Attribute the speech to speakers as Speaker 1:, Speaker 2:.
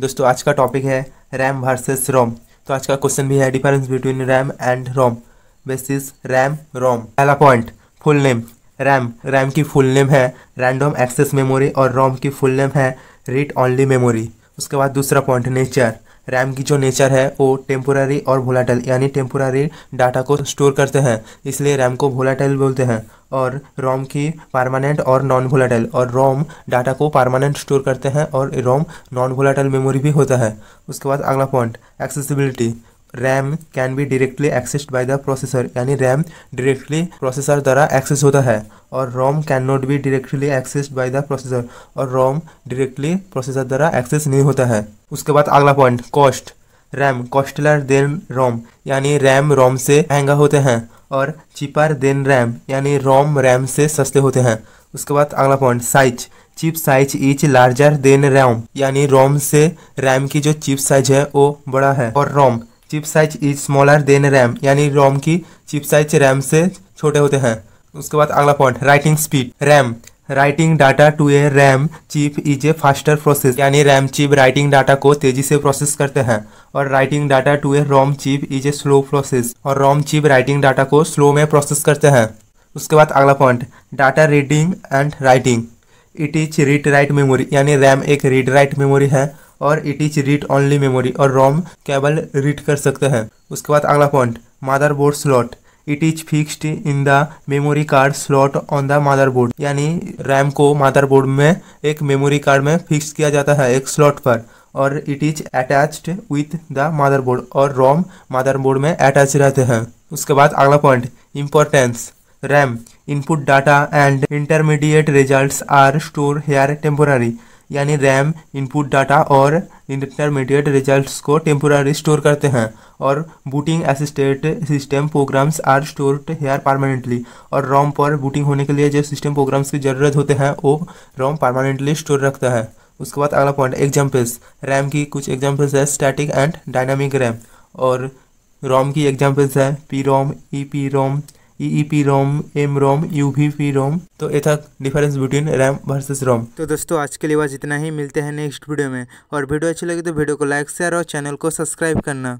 Speaker 1: दोस्तों आज का टॉपिक है रैम वर्सेस रोम तो आज का क्वेश्चन भी है difference between RAM and ROM basis RAM ROM पहला point full name RAM RAM की फुल नेम है रैंडम एक्सेस मेमोरी और रोम की फुल नेम है रीड ओनली मेमोरी उसके बाद दूसरा पॉइंट नेचर रैम की जो नेचर है वो टेम्पोरारी और वोलाटाइल यानी टेम्पोरारी डाटा को स्टोर करते हैं इसलिए रैम को वोलाटाइल बोलते हैं और रोम की परमानेंट और नॉन वोलाटाइल और रोम डाटा को परमानेंट स्टोर करते हैं और रोम नॉन वोलाटाइल मेमोरी भी होता है उसके बाद अगला point accessibility RAM can be directly accessed by the processor यानी रैम डायरेक्टली प्रोसेसर द्वारा एक्सेस होता है और ROM can not be directly accessed by the processor और रोम डायरेक्टली प्रोसेसर द्वारा एक्सेस नहीं होता है उसके बाद अगला point cost RAM costlier than ROM यानी रैम रोम से महंगा होते हैं और चिपर देन रैम यानी रोम रैम से सस्ते होते हैं उसके बाद अगला point size chip size is larger than RAM यानी रोम से रैम की जो चिप साइज है वो बड़ा है और ROM chip size is smaller than RAM यानी रोम की चिप साइज रैम से छोटे होते हैं उसके बाद अगला point writing speed RAM writing data to a RAM chip is a faster process यानी रैम चिप राइटिंग डाटा को तेजी से प्रोसेस करते हैं और writing data to a ROM chip is a slow process और रोम चिप राइटिंग डाटा को slow में प्रोसेस करते हैं उसके बाद अगला point data reading and writing it is read write memory यानी रैम एक रीड राइट मेमोरी है और it is read only memory और रोम केवल रीड कर सकते हैं उसके बाद अगला point motherboard slot it is fixed in the memory card slot on the motherboard यानी रैम को मदरबोर्ड में एक मेमोरी कार्ड में फिक्स किया जाता है एक स्लॉट पर और it is attached with the motherboard और रोम मदरबोर्ड में अटैच रहते हैं उसके बाद अगला point importance RAM input data and intermediate result are store here temporary यानी रैम इनपुट डाटा और इंटरमीडिएट रिजल्ट्स को टेम्पोरारी स्टोर करते हैं और booting assisted system programs are stored here permanently और रोम पर बूटिंग होने के लिए जो सिस्टम प्रोग्राम्स की ज़रूरत होते हैं वो रोम परमानेंटली स्टोर रखता है उसके बाद अगला पॉइंट एग्जाम्पल्स रैम की कुछ एग्जाम्पल्स है स्टैटिक एंड डायनामिक रैम और रोम की एग्जाम्पल्स है P ROM E P ROM EP ROM M ROM U P ROM तो ये था difference between RAM versus ROM तो दोस्तों आज के लिए बस इतना ही मिलते हैं नेक्स्ट वीडियो में और वीडियो अच्छी लगी तो वीडियो को लाइक शेयर और चैनल को सब्सक्राइब करना